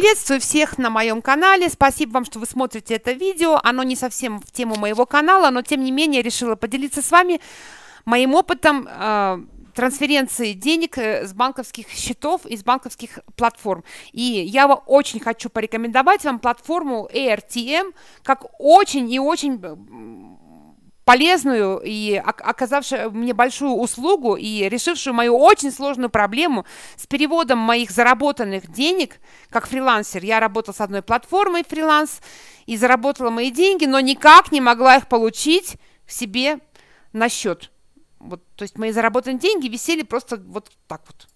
Приветствую всех на моем канале. Спасибо вам, что вы смотрите это видео. Оно не совсем в тему моего канала, но тем не менее решила поделиться с вами моим опытом э, трансференции денег э, с банковских счетов из банковских платформ. И я очень хочу порекомендовать вам платформу ARTM как очень и очень полезную и оказавшую э, мне большую услугу и решившую мою очень сложную проблему с переводом моих заработанных денег как фрилансер. Я работала с одной платформой фриланс и заработала мои деньги, но никак не могла их получить себе на счет. Вот, то есть мои заработанные деньги висели просто вот так вот.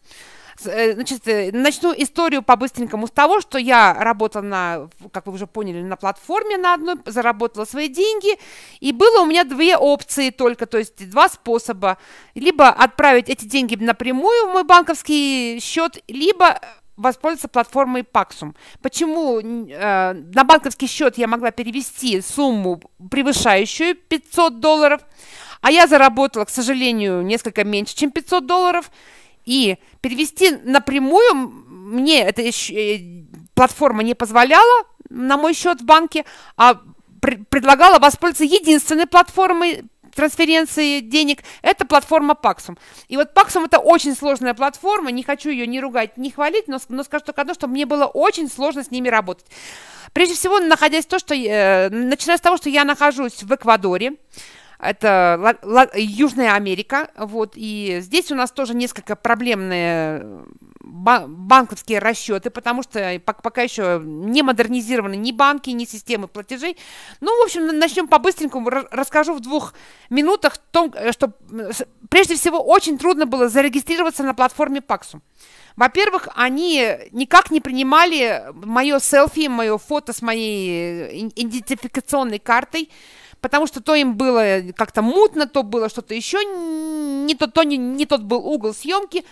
Э, значит, э, начну историю по-быстренькому с того, что я работала на, как вы уже поняли, на платформе на одной, заработала свои деньги, и было у меня две опции только, то есть два способа. Либо отправить эти деньги напрямую в мой банковский счет, либо э, воспользоваться платформой Paxum. Почему э, на банковский счет я могла перевести сумму, превышающую 500 долларов, а я заработала, к сожалению, несколько меньше, чем 500 долларов – и перевести напрямую мне эта э, платформа не позволяла на мой счет в банке, а предлагала воспользоваться единственной платформой трансференции денег, это платформа Paxum. И вот Paxum это очень сложная платформа, не хочу ее ни ругать, ни хвалить, но, но скажу только одно, что мне было очень сложно с ними работать. Прежде всего, находясь то, что, э, начиная с того, что я нахожусь в Эквадоре, это Ла Ла Южная Америка, вот, и здесь у нас тоже несколько проблемные банковские расчеты, потому что пока еще не модернизированы ни банки, ни системы платежей. Ну, в общем, начнем по-быстренькому. Расскажу в двух минутах том, э, что прежде всего очень трудно было зарегистрироваться на платформе Paxum. Во-первых, они никак не принимали мое селфи, мое фото с моей идентификационной картой потому что то им было э, как-то мутно, то было что-то еще, не тот, то, не, не тот был угол съемки.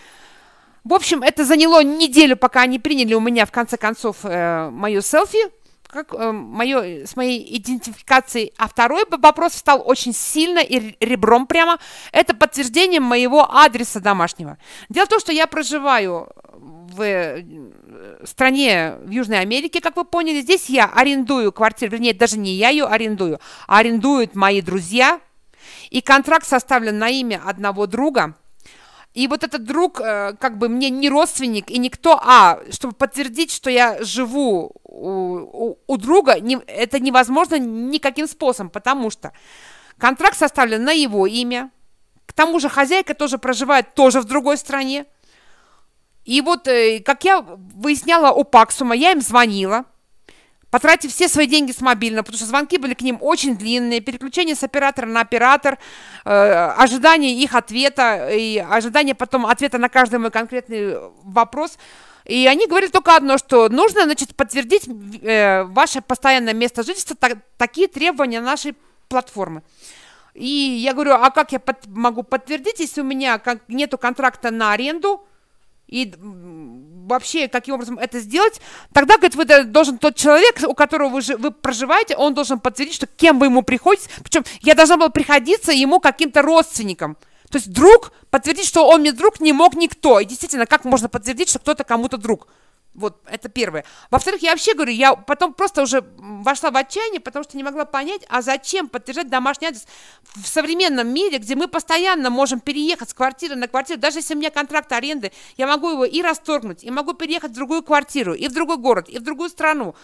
В общем, это заняло неделю, пока они приняли у меня, в конце концов, э, мое селфи, как, э, мое, с моей идентификацией. А второй вопрос встал очень сильно и ребром прямо. Это подтверждение моего адреса домашнего. Дело в том, что я проживаю в э, э, стране, в Южной Америке, как вы поняли. Здесь я арендую квартиру, вернее, даже не я ее арендую, а арендуют мои друзья. И контракт составлен на имя одного друга. И вот этот друг, э, как бы мне не родственник и никто, а, чтобы подтвердить, что я живу у, у, у друга, не, это невозможно никаким способом, потому что контракт составлен на его имя. К тому же хозяйка тоже проживает тоже в другой стране. И вот, э, как я выясняла у Паксума, я им звонила, потратив все свои деньги с мобильного, потому что звонки были к ним очень длинные, переключение с оператора на оператор, э, ожидание их ответа и ожидание потом ответа на каждый мой конкретный вопрос. И они говорили только одно, что нужно, значит, подтвердить э, ваше постоянное место жительства, так, такие требования нашей платформы. И я говорю, а как я под, могу подтвердить, если у меня как, нету контракта на аренду, и вообще каким образом это сделать, тогда, говорит, вы должен тот человек, у которого вы, же, вы проживаете, он должен подтвердить, что кем вы ему приходите, причем я должна была приходиться ему каким-то родственником. То есть друг, подтвердить, что он мне друг, не мог никто. И действительно, как можно подтвердить, что кто-то кому-то друг? Вот, это первое. Во-вторых, я вообще говорю, я потом просто уже вошла в отчаяние, потому что не могла понять, а зачем подтверждать домашний адрес в современном мире, где мы постоянно можем переехать с квартиры на квартиру, даже если у меня контракт аренды, я могу его и расторгнуть, и могу переехать в другую квартиру, и в другой город, и в другую страну.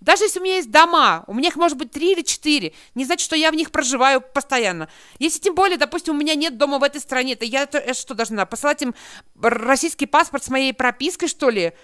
Даже если у меня есть дома, у меня их может быть три или четыре, не значит, что я в них проживаю постоянно. Если тем более, допустим, у меня нет дома в этой стране, то я что должна? Посылать им российский паспорт с моей пропиской, что ли?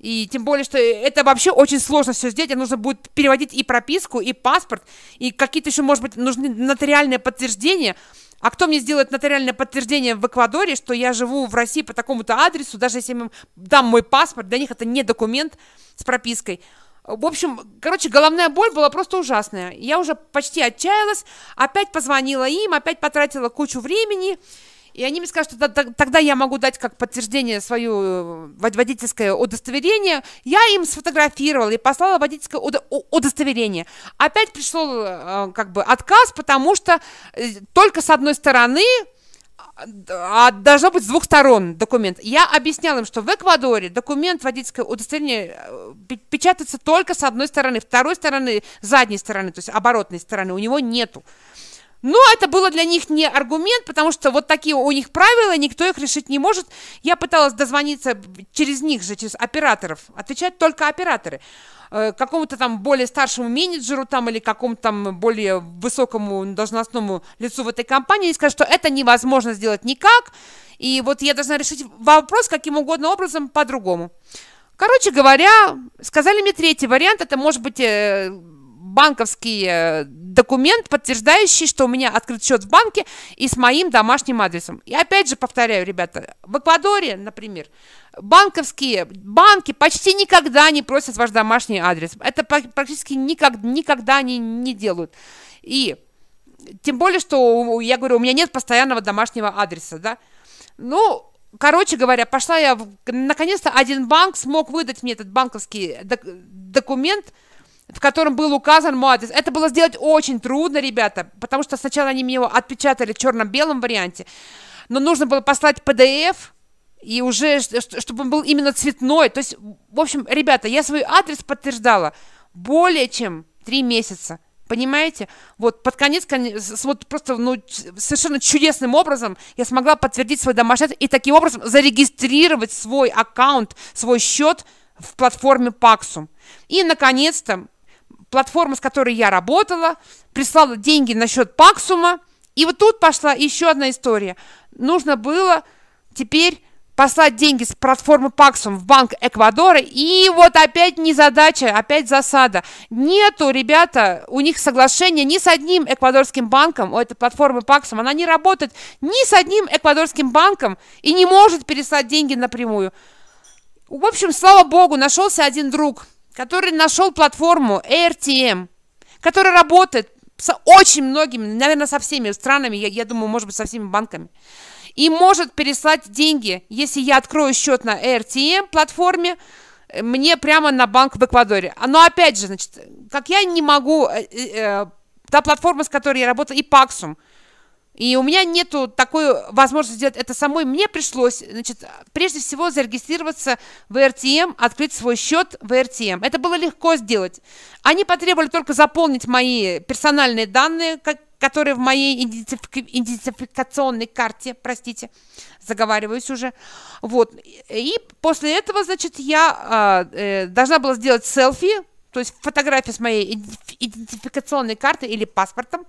И тем более, что это вообще очень сложно все сделать. Нужно будет переводить и прописку, и паспорт, и какие-то еще, может быть, нужны нотариальные подтверждения. А кто мне сделает нотариальное подтверждение в Эквадоре, что я живу в России по такому-то адресу, даже если я им дам мой паспорт, для них это не документ с пропиской. В общем, короче, головная боль была просто ужасная. Я уже почти отчаялась, опять позвонила им, опять потратила кучу времени. И они мне скажут, что тогда я могу дать как подтверждение свое э, водительское удостоверение. Я им сфотографировала и послала водительское удостоверение. Опять пришел э, как бы отказ, потому что э, только с одной стороны а, а должно быть с двух сторон документ. Я объясняла им, что в Эквадоре документ водительское удостоверение печатается только с одной стороны, второй стороны, задней стороны, то есть оборотной стороны, у него нету. Но это было для них не аргумент, потому что вот такие у них правила, никто их решить не может. Я пыталась дозвониться через них же, через операторов. Отвечают только операторы. Э, какому-то там более старшему менеджеру там или какому-то там более высокому должностному лицу в этой компании и сказать, что это невозможно сделать никак. И вот я должна решить вопрос каким угодно образом по-другому. Короче говоря, сказали мне третий вариант, это может быть э, банковский э, документ, подтверждающий, что у меня открыт счет в банке и с моим домашним адресом. И опять же повторяю, ребята, в Эквадоре, например, банковские банки почти никогда не просят ваш домашний адрес. Это практически никогда, никогда они не делают. И тем более, что я говорю, у меня нет постоянного домашнего адреса, да. Ну, короче говоря, пошла я, в... наконец-то один банк смог выдать мне этот банковский э, док- документ, в котором был указан мой адрес. Это было сделать очень трудно, ребята, потому что сначала они мне его отпечатали в черно-белом варианте, но нужно было послать PDF, и уже, чтобы он был именно цветной. То есть, в общем, ребята, я свой адрес подтверждала более чем три месяца. Понимаете? Вот под конец, конец, вот просто ну, совершенно чудесным образом я смогла подтвердить свой домашний и таким образом зарегистрировать свой аккаунт, свой счет в платформе Paxum. И, наконец-то, платформа, с которой я работала, прислала деньги на счет Паксума. И вот тут пошла еще одна история. Нужно было теперь послать деньги с платформы Paxum в банк Эквадора, и вот опять незадача, опять засада. Нету, ребята, у них соглашения ни с одним эквадорским банком, у этой платформы Paxum, она не работает ни с одним эквадорским банком и не может переслать деньги напрямую. В общем, слава богу, нашелся один друг – который нашел платформу ARTM, который работает с очень многими, наверное, со всеми странами, я, я думаю, может быть, со всеми банками, и может переслать деньги, если я открою счет на ARTM платформе, э, мне прямо на банк в Эквадоре. А, но опять же, значит, как я не могу, э, э, э та платформа, с которой я работаю, и Paxum – и у меня нету такой возможности сделать это самой. Мне пришлось, значит, прежде всего зарегистрироваться в РТМ, эм, открыть свой счет в РТМ. Эм. Это было легко сделать. Они потребовали только заполнить мои персональные данные, как, которые в моей идентификационной карте, простите, заговариваюсь уже. Вот. И после этого, значит, я а, э, должна была сделать селфи, то есть фотографию с моей идентификационной карты или паспортом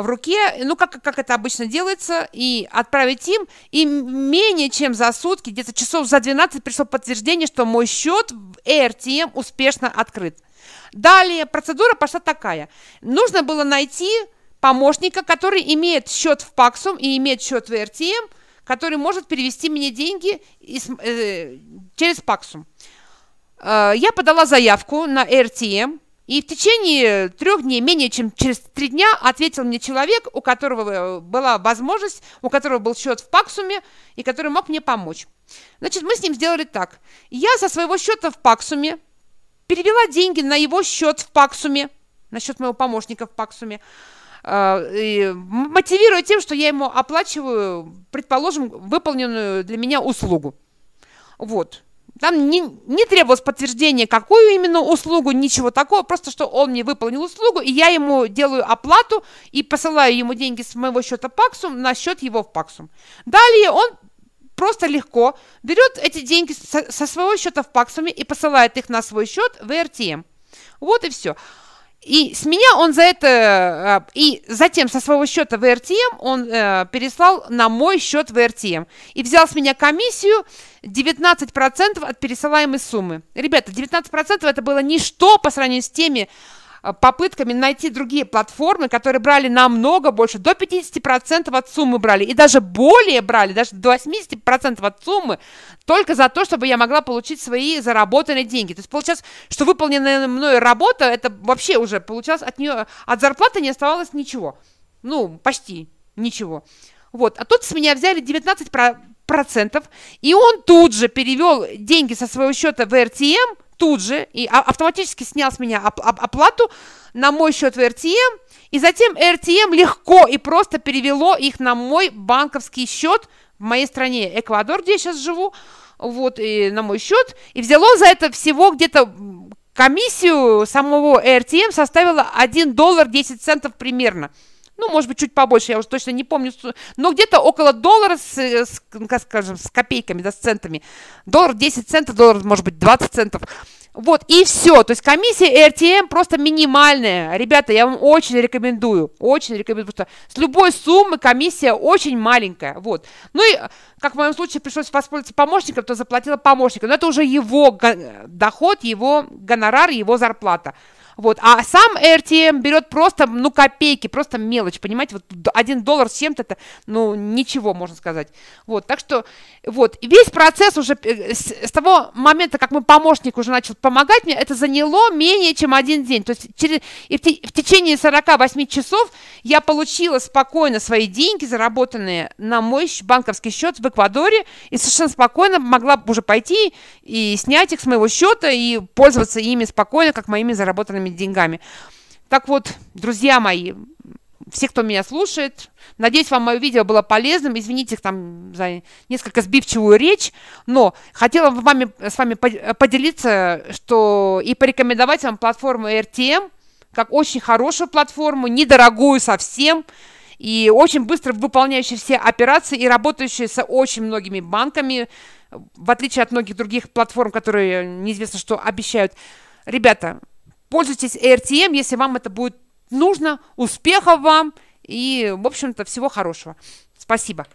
в руке, ну, как, как это обычно делается, и отправить им, и менее чем за сутки, где-то часов за 12 пришло подтверждение, что мой счет в ARTM эм успешно открыт. Далее процедура пошла такая. Нужно было найти помощника, который имеет счет в Paxum и имеет счет в RTM, эм, который может перевести мне деньги из, э, через Paxum. Э, я подала заявку на RTM, и в течение трех дней, менее чем через три дня, ответил мне человек, у которого э, была возможность, у которого был счет в Паксуме, и который мог мне помочь. Значит, мы с ним сделали так. Я со своего счета в Паксуме перевела деньги на его счет в Паксуме, на счет моего помощника в Паксуме, э, мотивируя тем, что я ему оплачиваю, предположим, выполненную для меня услугу. Вот. Там не, не требовалось подтверждения, какую именно услугу, ничего такого, просто что он мне выполнил услугу, и я ему делаю оплату и посылаю ему деньги с моего счета Паксум на счет его в Паксум. Далее он просто легко берет эти деньги со, со своего счета в Паксуме и посылает их на свой счет в RTM. Эм. Вот и все. И с меня он за это, э, и затем со своего счета в РТМ эм он э, переслал на мой счет в РТМ эм. И взял с меня комиссию 19% от пересылаемой суммы. Ребята, 19% это было ничто по сравнению с теми Э, попытками найти другие платформы, которые брали намного больше, до 50% от суммы брали, и даже более брали, даже до 80% от суммы, только за то, чтобы я могла получить свои заработанные деньги. То есть получалось, что выполненная мной работа, это вообще уже получалось от нее, от зарплаты не оставалось ничего. Ну, почти ничего. Вот. А тут с меня взяли 19%, и он тут же перевел деньги со своего счета в РТМ эм, – тут же и а, автоматически снял с меня оплату на мой счет в RTM, эм. и затем RTM эм легко и просто перевело их на мой банковский счет в моей стране Эквадор, где я сейчас живу, вот, и на мой счет, и взяло за это всего где-то комиссию самого RTM эм, составила 1 доллар 10 центов примерно – ну, может быть, чуть побольше, я уже точно не помню, но где-то около доллара, с, э, с, ну, как скажем, с копейками, да, с центами. Доллар 10 центов, доллар, может быть, 20 центов. Вот, и все. То есть комиссия RTM эм просто минимальная. Ребята, я вам очень рекомендую. Очень рекомендую, потому что с любой суммы комиссия очень маленькая. Вот. Ну и, как в моем случае, пришлось воспользоваться помощником, то заплатила помощника. Но это уже его э, доход, его гонорар, его зарплата. Вот. А сам RTM берет просто, ну, копейки, просто мелочь, понимаете? Вот один доллар с чем-то это, ну, ничего, можно сказать. Вот, так что, вот, весь процесс уже э, с, с того момента, как мой помощник уже начал помогать мне, это заняло менее чем один день. То есть через, и в, те, в течение 48 часов я получила спокойно свои деньги, заработанные на мой банковский счет в Эквадоре, и совершенно спокойно могла уже пойти и снять их с моего счета, и пользоваться ими спокойно, как моими заработанными вашими деньгами. Так вот, друзья мои, все, кто меня слушает, надеюсь, вам мое видео было полезным. Извините там за несколько сбивчивую речь, но хотела вами, с вами поделиться что и порекомендовать вам платформу RTM как очень хорошую платформу, недорогую совсем, и очень быстро выполняющую все операции и работающую с очень многими банками, в отличие от многих других платформ, которые неизвестно что обещают. Ребята, Пользуйтесь ARTM, если вам это будет нужно. Успехов вам и, в общем-то, всего хорошего. Спасибо.